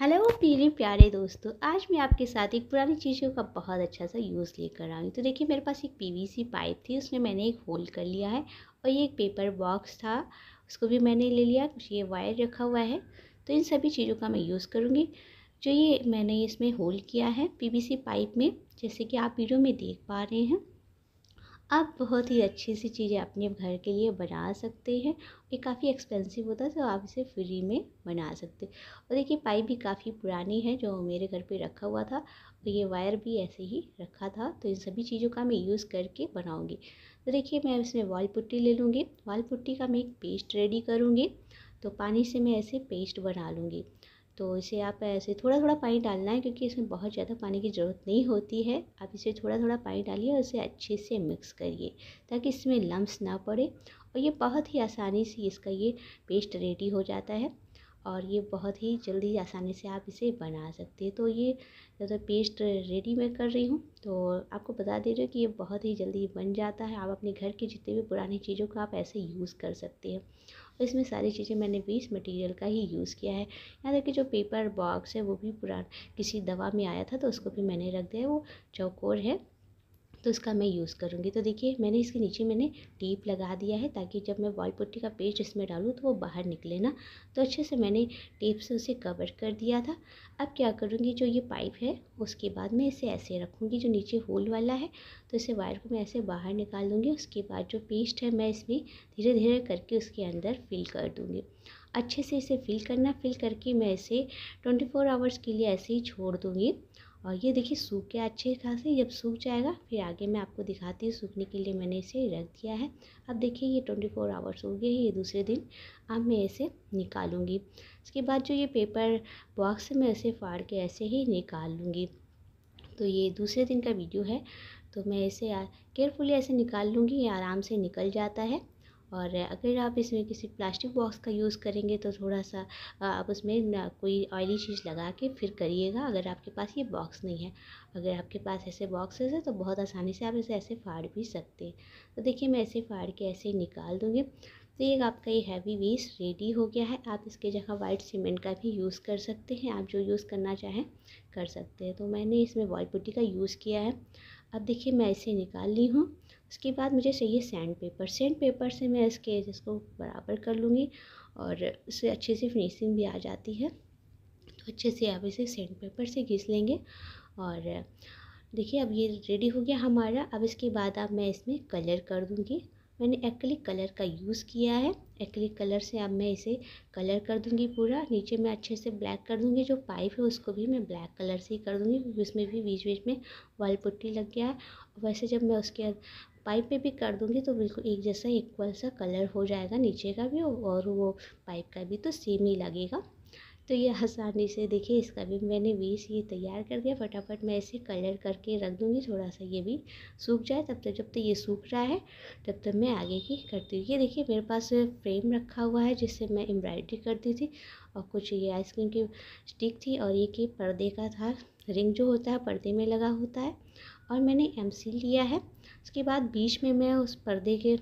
hello मेरे प्यारे दोस्तों आज मैं आपके साथ एक पुरानी चीज़ों का बहुत अच्छा सा यूज़ लेकर आई तो देखिए मेरे पास एक पीवीसी पाइप थी उसमें मैंने एक होल कर लिया है और ये एक पेपर बॉक्स था उसको भी मैंने ले लिया कुछ ये वायर रखा हुआ है तो इन सभी चीज़ों का मैं यूज़ करूँगी जो ये मैंने इसमें होल किया है पी पाइप में जैसे कि आप वीडियो में देख पा रहे हैं आप बहुत ही अच्छी सी चीज़ें अपने घर के लिए बना सकते हैं ये काफ़ी एक्सपेंसिव होता है तो आप इसे फ्री में बना सकते और देखिए पाइप भी काफ़ी पुरानी है जो मेरे घर पे रखा हुआ था और ये वायर भी ऐसे ही रखा था तो इन सभी चीज़ों का मैं यूज़ करके बनाऊँगी तो देखिए मैं इसमें वाल पुट्टी ले लूँगी वाल पुट्टी का मैं एक पेस्ट रेडी करूँगी तो पानी से मैं ऐसे पेस्ट बना लूँगी तो इसे आप ऐसे थोड़ा थोड़ा पानी डालना है क्योंकि इसमें बहुत ज़्यादा पानी की ज़रूरत नहीं होती है आप इसे थोड़ा थोड़ा पानी डालिए और इसे अच्छे से मिक्स करिए ताकि इसमें लम्स ना पड़े और ये बहुत ही आसानी से इसका ये पेस्ट रेडी हो जाता है और ये बहुत ही जल्दी आसानी से आप इसे बना सकते हैं तो ये ज़्यादा पेस्ट रेडी मैं कर रही हूँ तो आपको बता दे रही हूँ कि ये बहुत ही जल्दी बन जाता है आप अपने घर की जितने भी पुरानी चीज़ों का आप ऐसे यूज़ कर सकते हैं इसमें सारी चीज़ें मैंने बीस मटेरियल का ही यूज़ किया है यहाँ तक कि जो पेपर बॉक्स है वो भी पुरा किसी दवा में आया था तो उसको भी मैंने रख दिया है वो चौकोर है तो इसका मैं यूज़ करूँगी तो देखिए मैंने इसके नीचे मैंने टीप लगा दिया है ताकि जब मैं वॉल पुट्टी का पेस्ट इसमें डालूँ तो वो बाहर निकले ना तो अच्छे से मैंने टेप से उसे कवर कर दिया था अब क्या करूँगी जो ये पाइप है उसके बाद मैं इसे ऐसे रखूँगी जो नीचे होल वाला है तो इसे वायर को मैं ऐसे बाहर निकाल दूँगी उसके बाद जो पेस्ट है मैं इसमें धीरे धीरे करके उसके अंदर फिल कर दूँगी अच्छे से इसे फिल करना फिल करके मैं इसे ट्वेंटी फोर आवर्स के लिए ऐसे ही छोड़ दूँगी और ये देखिए सूख गया अच्छे खासे जब सूख जाएगा फिर आगे मैं आपको दिखाती हूँ सूखने के लिए मैंने इसे रख दिया है अब देखिए ये ट्वेंटी फोर आवर्स हो गए हैं ये दूसरे दिन अब मैं इसे निकालूँगी इसके बाद जो ये पेपर बॉक्स है मैं इसे फाड़ के ऐसे ही निकाल लूँगी तो ये दूसरे दिन का वीडियो है तो मैं इसे केयरफुली ऐसे निकाल लूँगी ये आराम से निकल जाता है और अगर आप इसमें किसी प्लास्टिक बॉक्स का यूज़ करेंगे तो थोड़ा सा आप उसमें ना कोई ऑयली चीज़ लगा के फिर करिएगा अगर आपके पास ये बॉक्स नहीं है अगर आपके पास ऐसे बॉक्सेस हैं तो बहुत आसानी से आप इसे ऐसे फाड़ भी सकते हैं तो देखिए मैं ऐसे फाड़ के ऐसे निकाल दूँगी तो ये आपका ये हैवी वेस्ट रेडी हो गया है आप इसके जगह वाइट सीमेंट का भी यूज़ कर सकते हैं आप जो यूज़ करना चाहें कर सकते हैं तो मैंने इसमें वॉल पुट्टी का यूज़ किया है अब देखिए मैं इसे निकाल ली हूँ उसके बाद मुझे चाहिए सैंड पेपर सैंड पेपर से मैं इसके इसको बराबर कर लूँगी और उससे अच्छे से फिनिशिंग भी आ जाती है तो अच्छे से अब इसे सैंड पेपर से घिस लेंगे और देखिए अब ये रेडी हो गया हमारा अब इसके बाद अब मैं इसमें कलर कर दूँगी मैंने एक्लिक कलर का यूज़ किया है एक्लिक कलर से अब मैं इसे कलर कर दूँगी पूरा नीचे मैं अच्छे से ब्लैक कर दूँगी जो पाइप है उसको भी मैं ब्लैक कलर से ही कर दूँगी क्योंकि उसमें भी बीच बीच में वाल पुट्टी लग गया है वैसे जब मैं उसके पाइप पे भी कर दूँगी तो बिल्कुल एक जैसा इक्वल सा कलर हो जाएगा नीचे का भी और वो पाइप का भी तो सेम ही लगेगा तो ये आसानी से देखिए इसका भी मैंने बेस ये तैयार कर दिया फटाफट मैं इसे कलर करके रख दूँगी थोड़ा सा ये भी सूख जाए तब तक जब तक ये सूख रहा है तब तक मैं आगे की करती हूँ ये देखिए मेरे पास फ्रेम रखा हुआ है जिससे मैं एम्ब्रॉयडरी करती थी और कुछ ये आइसक्रीम की स्टिक थी और ये कि पर्दे का था रिंग जो होता है पर्दे में लगा होता है और मैंने एम सी लिया है उसके बाद बीच में मैं उस पर्दे के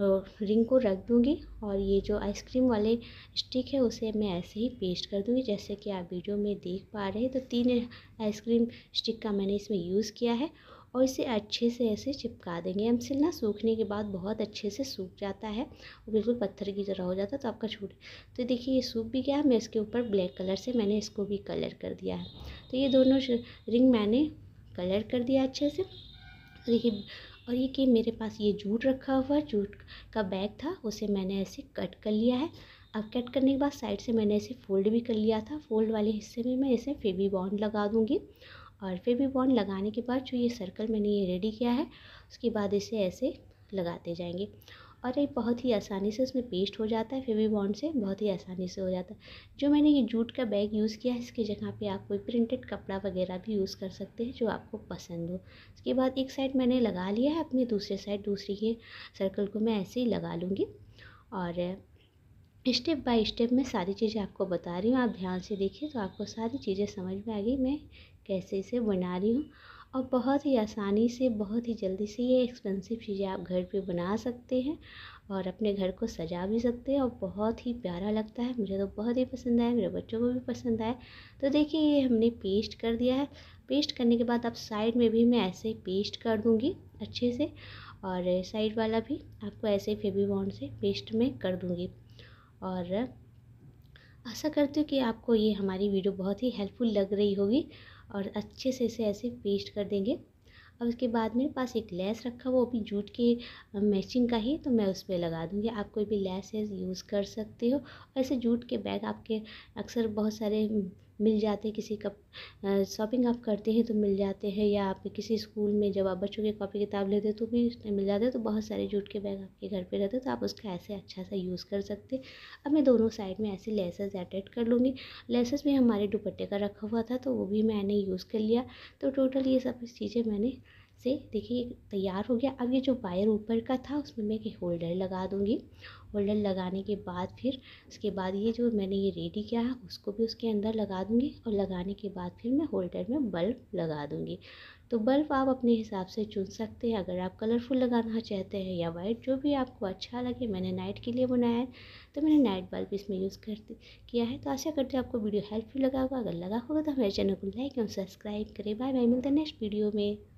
रिंग को रख दूँगी और ये जो आइसक्रीम वाले स्टिक है उसे मैं ऐसे ही पेस्ट कर दूँगी जैसे कि आप वीडियो में देख पा रहे हैं तो तीन आइसक्रीम स्टिक का मैंने इसमें यूज़ किया है और इसे अच्छे से ऐसे चिपका देंगे एम सिल ना सूखने के बाद बहुत अच्छे से सूख जाता है और बिल्कुल पत्थर की तरह हो जाता है तो आपका छूट तो देखिए ये सूख भी गया मैं इसके ऊपर ब्लैक कलर से मैंने इसको भी कलर कर दिया है तो ये दोनों रिंग मैंने कलर कर दिया अच्छे से और ये और ये कि मेरे पास ये जूट रखा हुआ जूट का बैग था उसे मैंने ऐसे कट कर लिया है अब कट करने के बाद साइड से मैंने इसे फ़ोल्ड भी कर लिया था फ़ोल्ड वाले हिस्से में मैं इसे फेवी बॉन्ड लगा दूँगी और फेवी बॉन्ड लगाने के बाद जो ये सर्कल मैंने ये रेडी किया है उसके बाद इसे ऐसे लगाते जाएंगे और ये बहुत ही आसानी से उसमें पेस्ट हो जाता है फेवी बॉन्ड से बहुत ही आसानी से हो जाता है जो मैंने ये जूट का बैग यूज़ किया है इसकी जगह पे आप कोई प्रिंटेड कपड़ा वगैरह भी यूज़ कर सकते हैं जो आपको पसंद हो उसके बाद एक साइड मैंने लगा लिया है अपनी दूसरे साइड दूसरी के सर्कल को मैं ऐसे ही लगा लूँगी और स्टेप बाय स्टेप मैं सारी चीज़ें आपको बता रही हूँ आप ध्यान से देखिए तो आपको सारी चीज़ें समझ में आ गई मैं कैसे इसे बना रही हूँ और बहुत ही आसानी से बहुत ही जल्दी से ये एक्सपेंसिव चीज़ें आप घर पे बना सकते हैं और अपने घर को सजा भी सकते हैं और बहुत ही प्यारा लगता है मुझे तो बहुत ही पसंद आया मेरे बच्चों को भी पसंद आया तो देखिए ये हमने पेस्ट कर दिया है पेस्ट करने के बाद आप साइड में भी मैं ऐसे पेस्ट कर दूँगी अच्छे से और साइड वाला भी आपको ऐसे फेबी बॉन्ड से पेस्ट में कर दूँगी और आशा करती हूँ कि आपको ये हमारी वीडियो बहुत ही हेल्पफुल लग रही होगी और अच्छे से इसे ऐसे पेस्ट कर देंगे अब उसके बाद मेरे पास एक लेस रखा हुआ वो भी जूट के मैचिंग का ही तो मैं उस पर लगा दूँगी आप कोई भी लेसेस यूज़ कर सकते हो ऐसे जूट के बैग आपके अक्सर बहुत सारे मिल जाते हैं किसी कप शॉपिंग आप करते हैं तो मिल जाते हैं या आप किसी स्कूल में जब आप बच्चों के कॉपी किताब लेते हैं तो भी उसमें मिल जाते हैं तो बहुत सारे जूट के बैग आपके घर पे रहते हैं तो आप उसका ऐसे अच्छा सा यूज़ कर सकते अब मैं दोनों साइड में ऐसे लेसेस एडेड कर लूँगी लेसेस में हमारे दुपट्टे का रखा हुआ था तो वो भी मैंने यूज़ कर लिया तो टोटल ये सब चीज़ें मैंने से देखिए तैयार हो गया अब ये जो वायर ऊपर का था उसमें मैं एक होल्डर लगा दूँगी होल्डर लगाने के बाद फिर उसके बाद ये जो मैंने ये रेडी किया है उसको भी उसके अंदर लगा दूँगी और लगाने के बाद फिर मैं होल्डर में बल्ब लगा दूँगी तो बल्ब आप अपने हिसाब से चुन सकते हैं अगर आप कलरफुल लगाना चाहते हैं या वाइट जो भी आपको अच्छा लगे मैंने नाइट के लिए बनाया है तो मैंने नाइट बल्ब इसमें यूज़ कर किया है तो आशा करते हैं आपको वीडियो हेल्पफुल लगा होगा अगर लगा होगा तो हमारे चैनल को लाइक और सब्सक्राइब करें बाय बाय मिलते हैं नेक्स्ट वीडियो में